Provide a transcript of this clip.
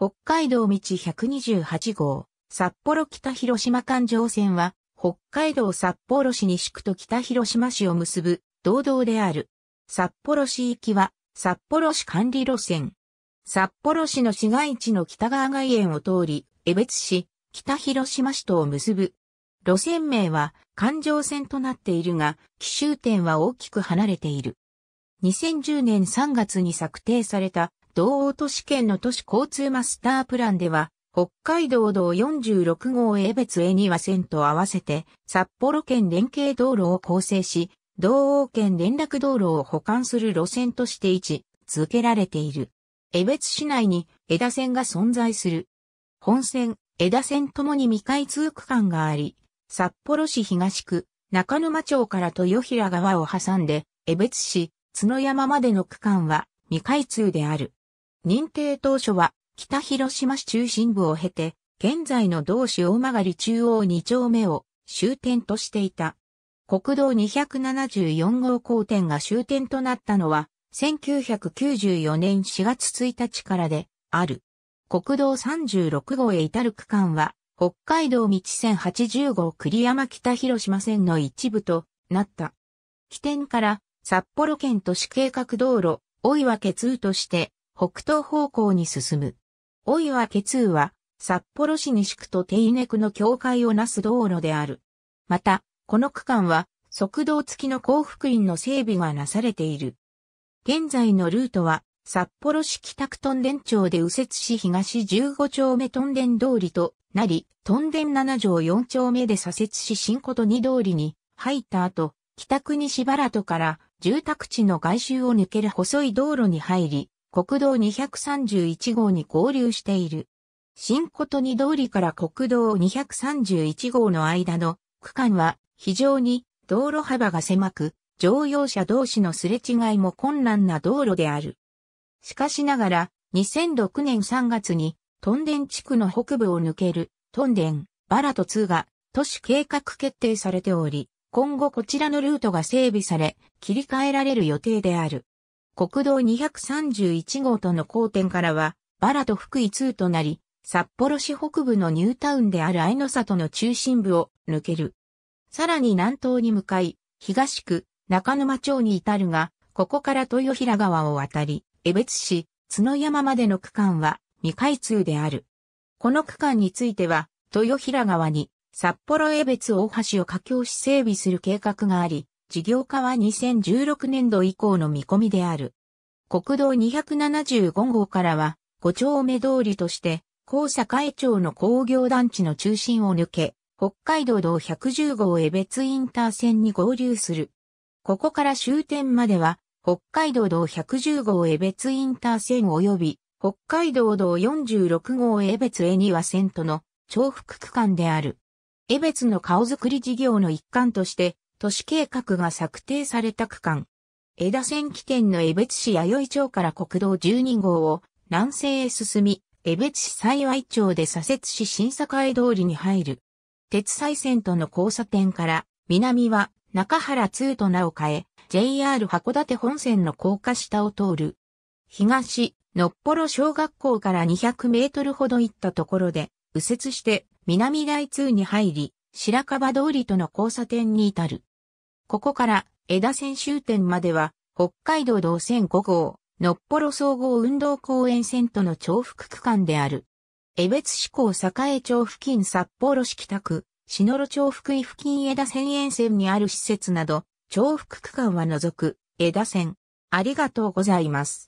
北海道道128号、札幌北広島環状線は、北海道札幌市西区と北広島市を結ぶ、道道である。札幌市行きは、札幌市管理路線。札幌市の市街地の北側外縁を通り、江別市、北広島市とを結ぶ。路線名は環状線となっているが、奇襲点は大きく離れている。2010年3月に策定された道央都市圏の都市交通マスタープランでは、北海道道46号江別江には線と合わせて、札幌県連携道路を構成し、道央圏連絡道路を保管する路線として位置続けられている。江別市内に枝線が存在する。本線、枝線ともに未開通区間があり、札幌市東区、中沼町から豊平川を挟んで、江別市、角山までの区間は未開通である。認定当初は、北広島市中心部を経て、現在の同市大曲中央2丁目を終点としていた。国道274号交点が終点となったのは、1994年4月1日からで、ある。国道36号へ至る区間は、北海道道線80号栗山北広島線の一部となった。起点から札幌県都市計画道路、大岩け通として北東方向に進む。大岩家通は、札幌市西区と手稲区の境界をなす道路である。また、この区間は、側道付きの幸福院の整備がなされている。現在のルートは、札幌市北区トンデン町で右折し東15丁目トンデン通りとなり、トンデン7条4丁目で左折し新琴2通りに入った後、北区西原戸から住宅地の外周を抜ける細い道路に入り、国道231号に合流している。新琴二通りから国道231号の間の区間は非常に道路幅が狭く、乗用車同士のすれ違いも困難な道路である。しかしながら、2006年3月に、トンデン地区の北部を抜ける、トンデン、バラト2が、都市計画決定されており、今後こちらのルートが整備され、切り替えられる予定である。国道231号との交点からは、バラと福井2となり、札幌市北部のニュータウンである愛の里の中心部を抜ける。さらに南東に向かい、東区、中沼町に至るが、ここから豊平川を渡り、江別市、角山までの区間は未開通である。この区間については、豊平川に札幌江別大橋を架橋し整備する計画があり、事業化は2016年度以降の見込みである。国道275号からは、5丁目通りとして、高会町の工業団地の中心を抜け、北海道道110号江別インター線に合流する。ここから終点までは、北海道道110号江別インター線及び、北海道道46号江別へ庭は線との重複区間である。江別の顔づくり事業の一環として、都市計画が策定された区間。枝線起点の江別市弥生町から国道12号を南西へ進み、江別市幸町で左折し新栄通りに入る。鉄西線との交差点から、南は中原2と名を変え、JR 函館本線の高架下を通る。東、のっぽろ小学校から200メートルほど行ったところで、右折して南台2に入り、白樺通りとの交差点に至る。ここから枝線終点までは北海道道線5号、のっぽろ総合運動公園線との重複区間である。江別市港栄町付近札幌市北区、篠路町福井付近枝線沿線にある施設など、重複区間は除く、枝線。ありがとうございます。